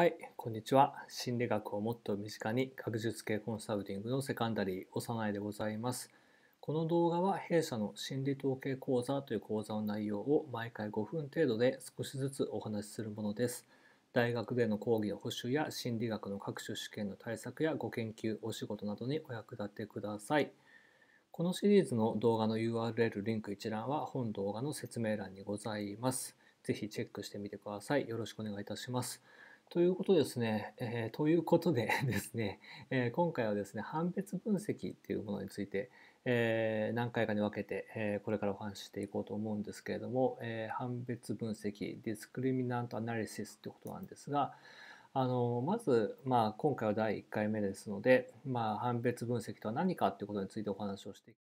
はい、こんにちは。心理学をもっと身近に学術系コンサルティングのセカンダリー、幼いでございます。この動画は弊社の心理統計講座という講座の内容を毎回5分程度で少しずつお話しするものです。大学での講義の補習や心理学の各種試験の対策やご研究、お仕事などにお役立てください。このシリーズの動画の URL リンク一覧は本動画の説明欄にございます。ぜひチェックしてみてください。よろしくお願いいたします。ということですね、えー、ということで ですね、えー、今回はですね、判別分析っていうものについて、えー、何回かに分けて、えこれからお話ししていこうと思うんですけれども、え判別分析、ディスクリミナントアナリシスってことなんですが、あのまず、まあ、今回は第1回目ですので、まあ、判別分析とは何かっていうことについてお話をしていきます。